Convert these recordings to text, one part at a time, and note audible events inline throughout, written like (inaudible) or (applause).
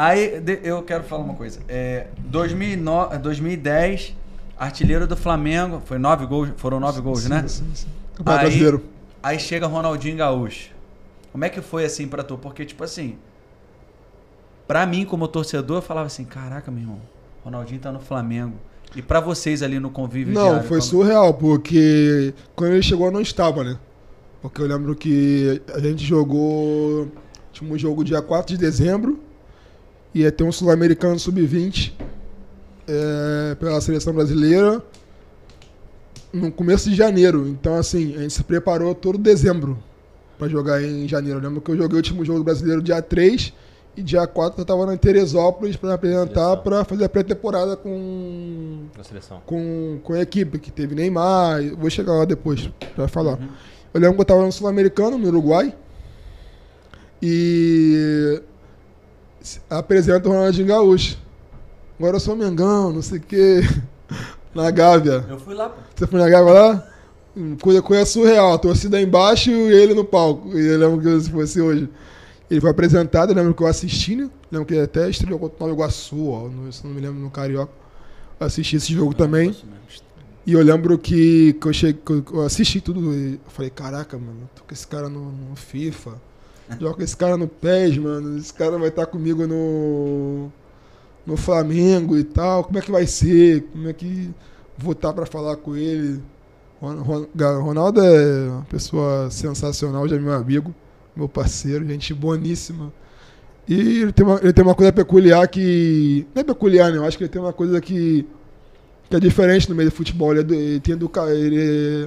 Aí eu quero falar uma coisa. É, 2009, 2010, é, artilheiro do Flamengo, foi nove gols, foram nove gols, sim, né? Sim, sim. O é aí, brasileiro. Aí chega Ronaldinho Gaúcho. Como é que foi assim para tu? Porque tipo assim, para mim como torcedor, eu falava assim, caraca, meu irmão, Ronaldinho tá no Flamengo. E para vocês ali no convívio Não, diário, foi surreal, porque quando ele chegou eu não estava, né? Porque eu lembro que a gente jogou, um jogo dia 4 de dezembro, ia ter um sul-americano sub-20 é, pela seleção brasileira no começo de janeiro. Então, assim, a gente se preparou todo dezembro para jogar em janeiro. Eu lembro que eu joguei o último jogo brasileiro dia 3 e dia 4 eu estava na Teresópolis para apresentar para fazer a pré-temporada com, com com a equipe que teve Neymar, vou chegar lá depois para falar. Uhum. Eu lembro que eu estava no Sul-Americano, no Uruguai. E apresenta o Ronaldinho Gaúcho. Agora eu sou Mengão, não sei o quê. (laughs) Na Gávea. Eu fui lá. Pô. Você foi na Gávea lá? Hum, coisa, coisa surreal. A torcida é embaixo e ele no palco. E eu lembro que se fosse hoje. Ele foi apresentado, eu lembro que eu assisti, né? Lembro que ele até estreou contra o Nova Iguaçu, ó. Não, não me lembro, no Carioca. Eu assisti esse jogo não, também. E eu lembro que, que, eu, cheguei, que eu assisti tudo. E eu falei, caraca, mano, tô com esse cara no, no FIFA Joga esse cara no pés, mano. Esse cara vai estar tá comigo no. no Flamengo e tal. Como é que vai ser? Como é que vou estar tá para falar com ele? Ronaldo é uma pessoa sensacional, já é meu amigo, meu parceiro, gente boníssima. E ele tem uma, ele tem uma coisa peculiar que. Não é peculiar, né? Eu acho que ele tem uma coisa que. que é diferente no meio do futebol. Ele, é ele tem educa, ele é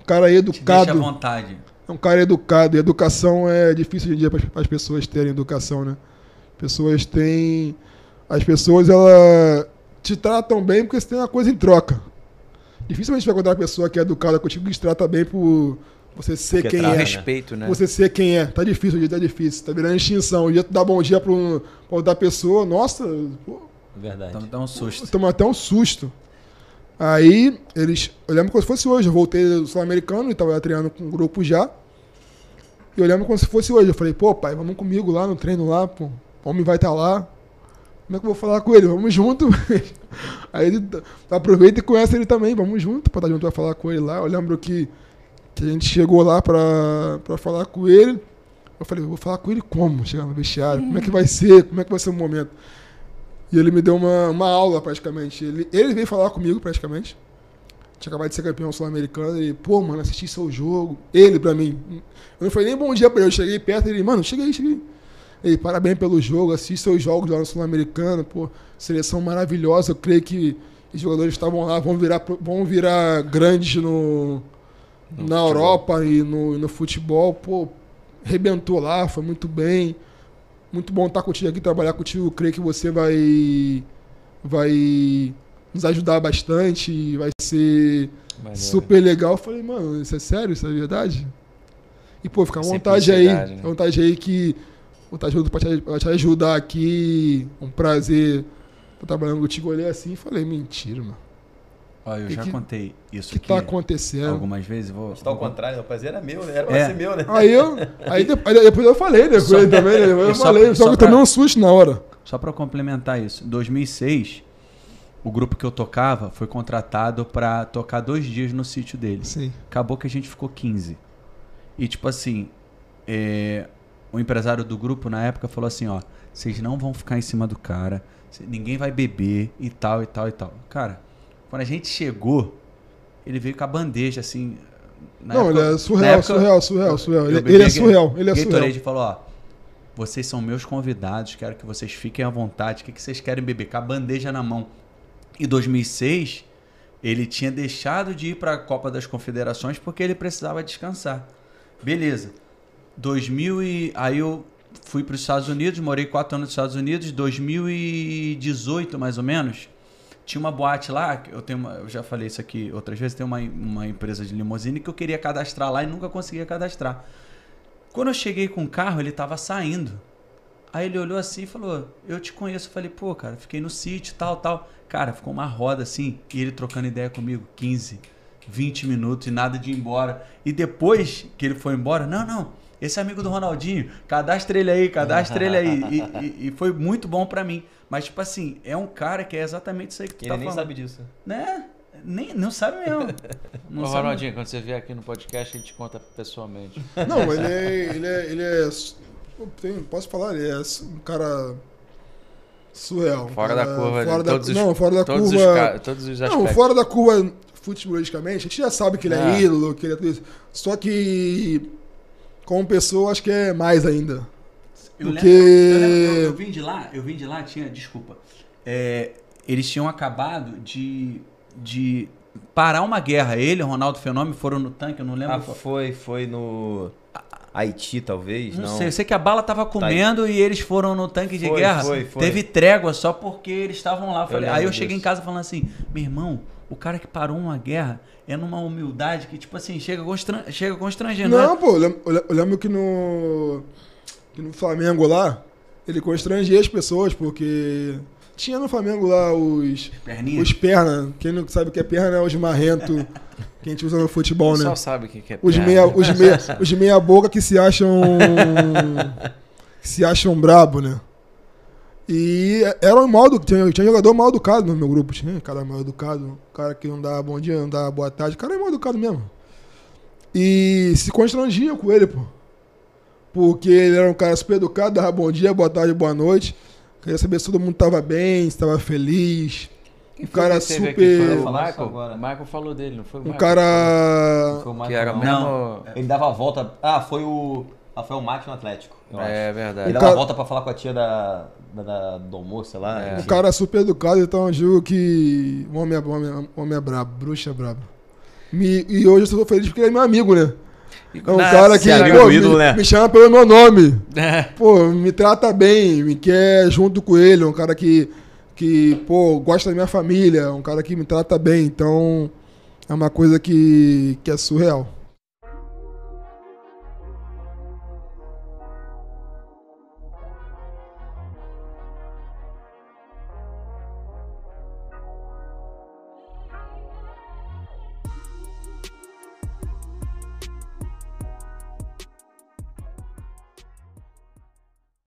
um cara educado. Te deixa à vontade é um cara educado. E educação é difícil hoje em dia para as pessoas terem educação, né? Pessoas têm. As pessoas, ela te tratam bem porque você tem uma coisa em troca. Dificilmente vai encontrar uma pessoa que é educada contigo que te trata bem por você ser porque quem é. Né? respeito, né? Você ser quem é. Tá difícil, hoje tá difícil. Tá virando extinção. Hoje tu dá bom dia para outra pessoa, nossa. Pô, Verdade. Toma até um susto. Toma até um susto. Aí eles. Eu lembro como se fosse hoje. Eu voltei do Sul-Americano e tava treinando com um grupo já. E eu lembro como se fosse hoje. Eu falei, pô, pai, vamos comigo lá no treino lá, pô. O homem vai estar tá lá. Como é que eu vou falar com ele? Vamos junto. (laughs) Aí ele aproveita e conhece ele também. Vamos junto pra estar tá junto vai falar com ele lá. Eu lembro que, que a gente chegou lá pra, pra falar com ele. Eu falei, eu vou falar com ele como? Chegar no vestiário, como é que uhum. vai ser? Como é que vai ser o momento? E ele me deu uma, uma aula, praticamente. Ele, ele veio falar comigo, praticamente. Tinha acabado de ser campeão sul-americano. Ele, pô, mano, assisti seu jogo. Ele, pra mim. Eu não falei nem bom dia pra ele. Eu cheguei perto ele, mano, chega aí, chega aí. Ele, parabéns pelo jogo. Assisti seus jogos lá no sul-americano. Pô, seleção maravilhosa. Eu creio que os jogadores estavam lá, vão virar, vão virar grandes no, no na futebol. Europa e no, no futebol. Pô, rebentou lá, foi muito bem. Muito bom estar tá contigo aqui, trabalhar contigo. Eu creio que você vai vai nos ajudar bastante, vai ser Maneiro. super legal. Eu falei, mano, isso é sério? Isso é verdade? E, pô, fica à vontade aí. Né? vontade aí que vou estar junto para te ajudar aqui. Um prazer estar trabalhando contigo. Eu olhei assim e falei, mentira, mano. Ó, eu que já que, contei isso que aqui. tá acontecendo. Algumas vezes vou. Está ao vou... contrário, rapaz, era meu, né? Era pra é. ser meu, né? Aí eu. Aí depois, depois eu falei, né? ele também, né? Eu só, falei, só, só que eu tomei um susto na hora. Só para complementar isso, em 2006, o grupo que eu tocava foi contratado para tocar dois dias no sítio dele. Sim. Acabou que a gente ficou 15. E tipo assim, é, o empresário do grupo na época falou assim: ó, vocês não vão ficar em cima do cara, ninguém vai beber e tal e tal e tal. Cara quando a gente chegou, ele veio com a bandeja, assim. não, época, ele é surreal, surreal, surreal, surreal. Eu, ele, ele é surreal, ele é, é, é surreal. Gatorade falou, ó, vocês são meus convidados, quero que vocês fiquem à vontade, o que, que vocês querem beber? Com a bandeja na mão. Em 2006, ele tinha deixado de ir para a Copa das Confederações porque ele precisava descansar. Beleza. 2000 e... Aí eu fui para os Estados Unidos, morei quatro anos nos Estados Unidos, 2018 mais ou menos, tinha uma boate lá, eu tenho uma, eu já falei isso aqui outras vezes, tem uma, uma empresa de limusine que eu queria cadastrar lá e nunca conseguia cadastrar. Quando eu cheguei com o carro, ele estava saindo. Aí ele olhou assim e falou: Eu te conheço. Eu falei: Pô, cara, fiquei no sítio, tal, tal. Cara, ficou uma roda assim, e ele trocando ideia comigo, 15, 20 minutos e nada de ir embora. E depois que ele foi embora, não, não, esse amigo do Ronaldinho, cadastre ele aí, cadastre ele aí. E, e, e foi muito bom para mim. Mas, tipo assim, é um cara que é exatamente isso aí que tu ele tá falando. Ele nem sabe disso. Né? Nem, não sabe mesmo. (laughs) Não Ô, sabe Ronaldinho, mesmo. quando você vier aqui no podcast, a gente conta pessoalmente. (laughs) Não, ele é. Ele é, ele é tem, posso falar? Ele é um cara surreal. Fora cara, da é, curva. Fora da, não, fora da todos curva. Os, todos os aspectos. Não, fora da curva futebologicamente, a gente já sabe que ele é, é ídolo, que ele é tudo isso. Só que como pessoa, acho que é mais ainda. Eu lembro, eu, eu, vim de lá, eu vim de lá, tinha, desculpa, é, eles tinham acabado de, de parar uma guerra. Ele, Ronaldo Fenômeno, foram no tanque, eu não lembro. Ah, foi, foi no... Haiti, talvez? Não, não, sei, eu sei que a bala tava tá comendo tá e eles foram no tanque de foi, guerra. Foi, foi. Teve trégua só porque eles estavam lá. Eu falei, aí eu disso. cheguei em casa falando assim, meu irmão, o cara que parou uma guerra é numa humildade que, tipo assim, chega, constran... chega constrangendo. Não, né? pô, eu lembro que no, que no Flamengo lá, ele constrangia as pessoas, porque tinha no Flamengo lá os. Perninha. Os perna. Quem não sabe o que é perna é os marrento que a gente usa no futebol, né? Só sabe o que é os perna. Meia, os meia, (laughs) os meia boca que se acham. que se acham brabo, né? E era um mal do tinha, tinha jogador mal educado no meu grupo, tinha cara mal educado, cara que não dava bom dia, não dava boa tarde, cara é mal educado mesmo. E se constrangia com ele, pô. Porque ele era um cara super educado, dava bom dia, boa tarde, boa noite. Queria saber se todo mundo tava bem, se tava feliz. um cara super. Aqui, o Marco, agora. Marco falou dele, não foi o Marco? Um cara. Foi o Marco, que era não. não. É. Ele dava a volta. Ah, foi o. Ah, foi o Marco no Atlético. Eu é acho. verdade. Ele dava cara... volta pra falar com a tia da, da, da, do almoço, sei lá. É. O cara é super educado, então eu digo que. O homem é, homem, é, homem é brabo, bruxa é brabo. Me, e hoje eu estou feliz porque ele é meu amigo, né? É um cara que pô, me, né? me, chama pelo meu nome. É. Pô, me trata bem, me quer junto com ele. É um cara que, que pô, gosta da minha família. É um cara que me trata bem. Então, é uma coisa que, que é surreal.